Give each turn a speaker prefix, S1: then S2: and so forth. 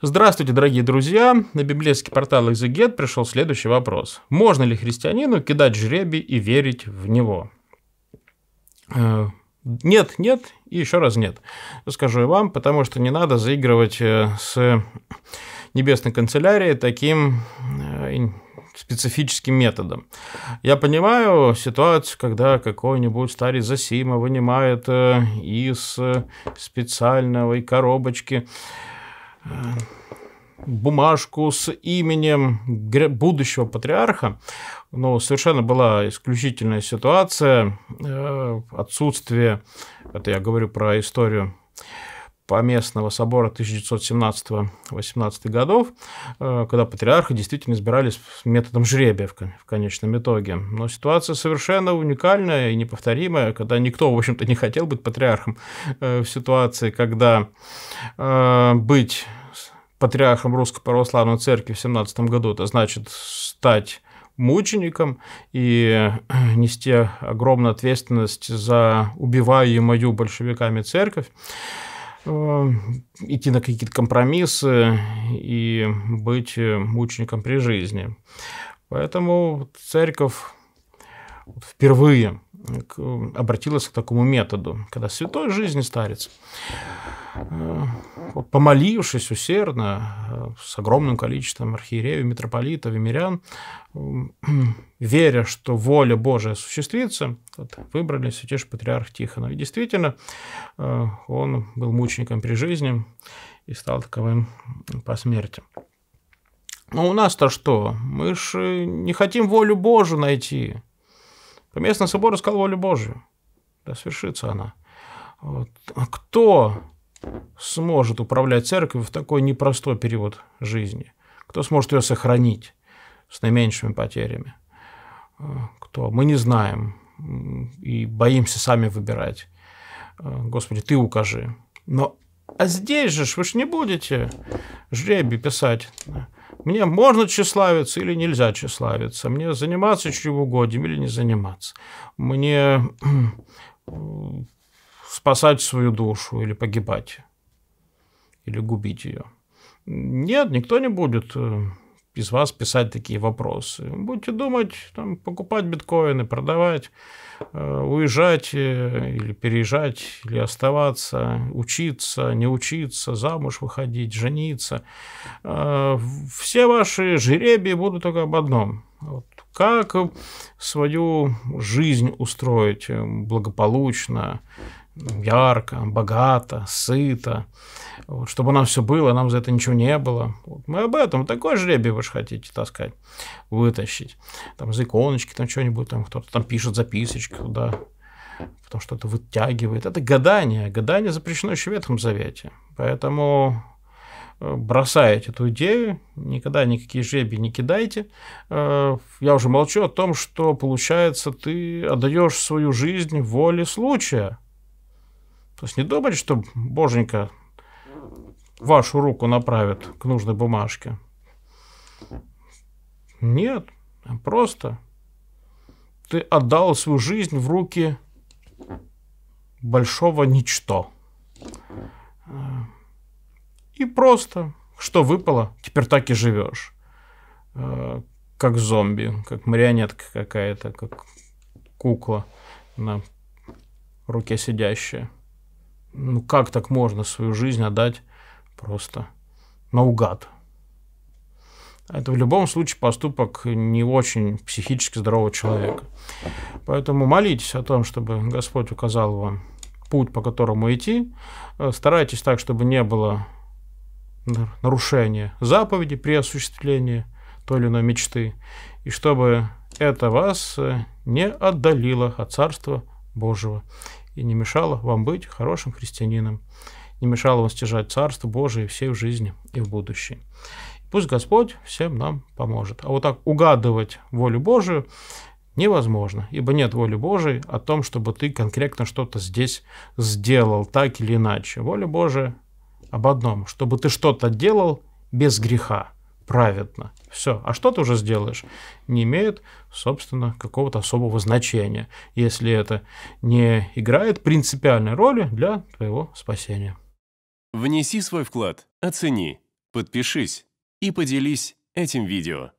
S1: Здравствуйте, дорогие друзья! На библейский портал Exeget пришел следующий вопрос. Можно ли христианину кидать жребий и верить в него? Э, нет, нет и еще раз нет. Скажу и вам, потому что не надо заигрывать э, с небесной канцелярией таким э, специфическим методом. Я понимаю ситуацию, когда какой-нибудь старец Засима вынимает из специальной коробочки бумажку с именем будущего патриарха, но совершенно была исключительная ситуация, э, отсутствие, это я говорю про историю поместного собора 1917-18 годов, э, когда патриарха действительно избирались методом жребия в конечном итоге. Но ситуация совершенно уникальная и неповторимая, когда никто, в общем-то, не хотел быть патриархом э, в ситуации, когда быть патриархом Русской Православной Церкви в 17 году, это значит стать мучеником и нести огромную ответственность за убиваемую большевиками церковь, э, идти на какие-то компромиссы и быть э, мучеником при жизни. Поэтому церковь впервые обратилась к такому методу, когда святой жизни старец э, помолившись усердно э, с огромным количеством архиереев, митрополитов и мирян, э, веря, что воля Божия осуществится, выбрали святейший патриарх Тихонов. И действительно, э, он был мучеником при жизни и стал таковым по смерти. Но у нас-то что? Мы же не хотим волю Божию найти. Поместный собор искал волю Божию. Да свершится она. Вот. А кто сможет управлять церковью в такой непростой период жизни, кто сможет ее сохранить с наименьшими потерями, э, кто, мы не знаем и боимся сами выбирать. Э, Господи, ты укажи. Но а здесь же вы же не будете жребий писать. Мне можно тщеславиться или нельзя тщеславиться. Мне заниматься чревоугодием или не заниматься. Мне э, спасать свою душу или погибать, или губить ее. Нет, никто не будет э, из вас писать такие вопросы. Будете думать, там, покупать биткоины, продавать, э, уезжать э, или переезжать, или оставаться, учиться, не учиться, замуж выходить, жениться. Все ваши жеребии будут только об одном. Вот. Как свою жизнь устроить благополучно, ну, ярко, богато, сыто, вот, чтобы у нас все было, нам за это ничего не было. Вот, мы об этом, такой жребий вы же хотите таскать, вытащить. Там за иконочки, там что-нибудь, там кто-то там пишет записочку, туда, потому что это вытягивает. Это гадание, гадание запрещено еще в Ветхом Завете. Поэтому э, бросаете эту идею, никогда никакие жребии не кидайте. Э, я уже молчу о том, что получается ты отдаешь свою жизнь воле случая. То есть не думать, что боженька вашу руку направит к нужной бумажке. Нет, а просто ты отдал свою жизнь в руки большого ничто. И просто, что выпало, теперь так и живешь. Э, как зомби, как марионетка какая-то, как кукла на руке сидящая ну как так можно свою жизнь отдать просто наугад? Это в любом случае поступок не очень психически здорового человека. Поэтому молитесь о том, чтобы Господь указал вам путь, по которому идти. Э, старайтесь так, чтобы не было нарушения заповеди при осуществлении той или иной мечты. И чтобы это вас э, не отдалило от Царства Божьего и не мешало вам быть хорошим христианином, не мешало вам стяжать Царство Божие всей в жизни и в будущем. Пусть Господь всем нам поможет. А вот так угадывать волю Божию невозможно, ибо нет воли Божией о том, чтобы ты конкретно что-то здесь сделал, так или иначе. Воля Божия об одном, чтобы ты что-то делал без греха праведно. Все. А что ты уже сделаешь? Не имеет, собственно, какого-то особого значения, если это не играет принципиальной роли для твоего спасения. Внеси свой вклад, оцени, подпишись и поделись этим видео.